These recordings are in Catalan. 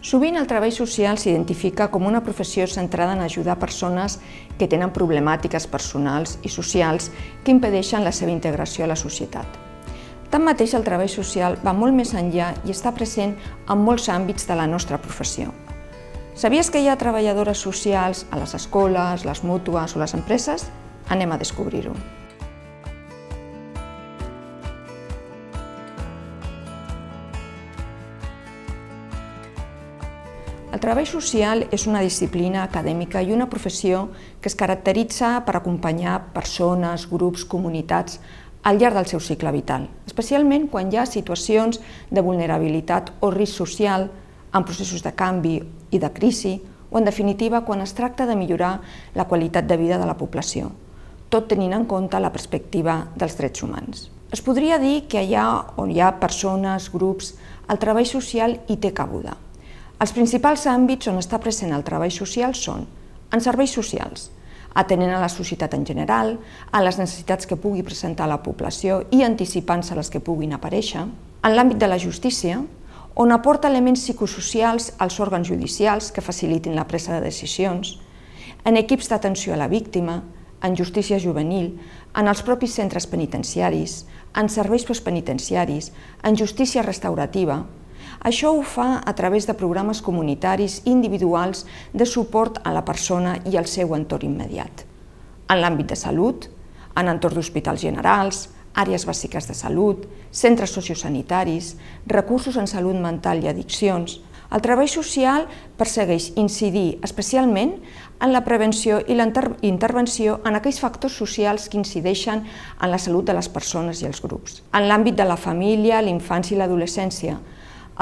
Sovint el treball social s'identifica com una professió centrada en ajudar persones que tenen problemàtiques personals i socials que impedeixen la seva integració a la societat. Tanmateix, el treball social va molt més enllà i està present en molts àmbits de la nostra professió. Sabies que hi ha treballadores socials a les escoles, les mútues o les empreses? Anem a descobrir-ho. El treball social és una disciplina acadèmica i una professió que es caracteritza per acompanyar persones, grups, comunitats al llarg del seu cicle vital, especialment quan hi ha situacions de vulnerabilitat o risc social, en processos de canvi i de crisi, o en definitiva quan es tracta de millorar la qualitat de vida de la població, tot tenint en compte la perspectiva dels drets humans. Es podria dir que allà on hi ha persones, grups, el treball social hi té cabuda, els principals àmbits on està present el treball social són en serveis socials, atenent a la societat en general, a les necessitats que pugui presentar la població i anticipant-se les que puguin aparèixer, en l'àmbit de la justícia, on aporta elements psicosocials als òrgans judicials que facilitin la presa de decisions, en equips d'atenció a la víctima, en justícia juvenil, en els propis centres penitenciaris, en serveis postpenitenciaris, en justícia restaurativa, això ho fa a través de programes comunitaris individuals de suport a la persona i al seu entorn immediat. En l'àmbit de salut, en entorn d'hospitals generals, àrees bàsiques de salut, centres sociosanitaris, recursos en salut mental i addiccions, el treball social persegueix incidir especialment en la prevenció i la intervenció en aquells factors socials que incideixen en la salut de les persones i els grups. En l'àmbit de la família, l'infància i l'adolescència,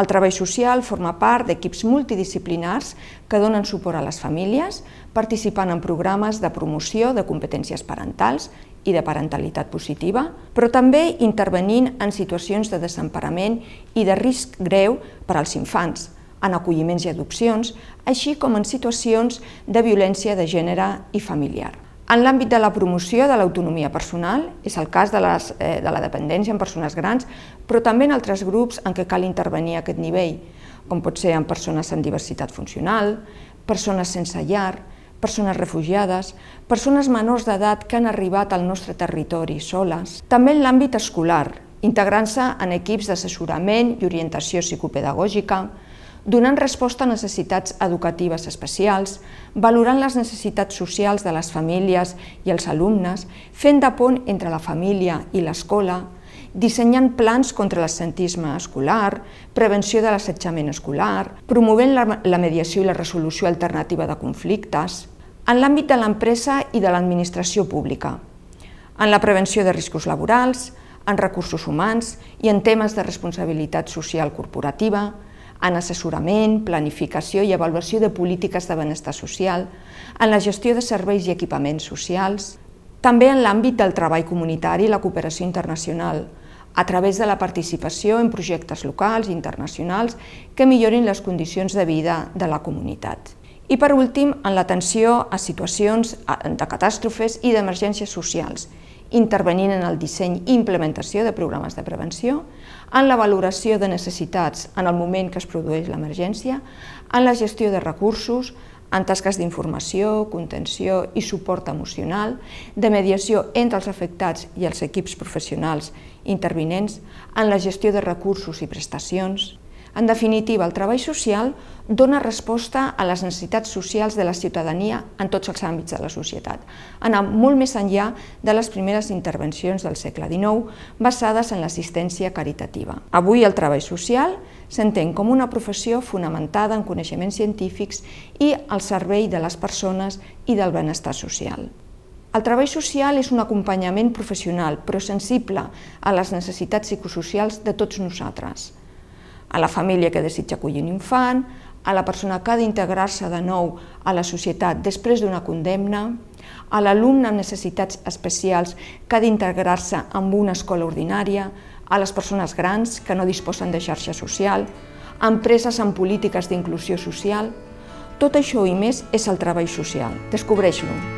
el treball social forma part d'equips multidisciplinars que donen suport a les famílies, participant en programes de promoció de competències parentals i de parentalitat positiva, però també intervenint en situacions de desemparament i de risc greu per als infants, en acolliments i adopcions, així com en situacions de violència de gènere i familiar. En l'àmbit de la promoció de l'autonomia personal, és el cas de, les, eh, de la dependència en persones grans, però també en altres grups en què cal intervenir a aquest nivell, com pot ser en persones amb diversitat funcional, persones sense llar, persones refugiades, persones menors d'edat que han arribat al nostre territori soles. També en l'àmbit escolar, integrant-se en equips d'assessorament i orientació psicopedagògica, donant resposta a necessitats educatives especials, valorant les necessitats socials de les famílies i els alumnes, fent de pont entre la família i l'escola, dissenyant plans contra l'assentisme escolar, prevenció de l'assetjament escolar, promovent la, la mediació i la resolució alternativa de conflictes, en l'àmbit de l'empresa i de l'administració pública, en la prevenció de riscos laborals, en recursos humans i en temes de responsabilitat social corporativa, en assessorament, planificació i avaluació de polítiques de benestar social, en la gestió de serveis i equipaments socials, també en l'àmbit del treball comunitari i la cooperació internacional, a través de la participació en projectes locals i internacionals que millorin les condicions de vida de la comunitat. I per últim, en l'atenció a situacions de catàstrofes i d'emergències socials, intervenint en el disseny i implementació de programes de prevenció, en la valoració de necessitats en el moment que es produeix l'emergència, en la gestió de recursos, en tasques d'informació, contenció i suport emocional, de mediació entre els afectats i els equips professionals intervinents, en la gestió de recursos i prestacions, en definitiva, el treball social dona resposta a les necessitats socials de la ciutadania en tots els àmbits de la societat, anant molt més enllà de les primeres intervencions del segle XIX basades en l'assistència caritativa. Avui el treball social s'entén com una professió fonamentada en coneixements científics i al servei de les persones i del benestar social. El treball social és un acompanyament professional, però sensible a les necessitats psicosocials de tots nosaltres a la família que desitja acollir un infant, a la persona que ha d'integrar-se de nou a la societat després d'una condemna, a l'alumne amb necessitats especials que ha d'integrar-se en una escola ordinària, a les persones grans que no disposen de xarxa social, a empreses amb polítiques d'inclusió social... Tot això i més és el treball social. Descobreix-lo.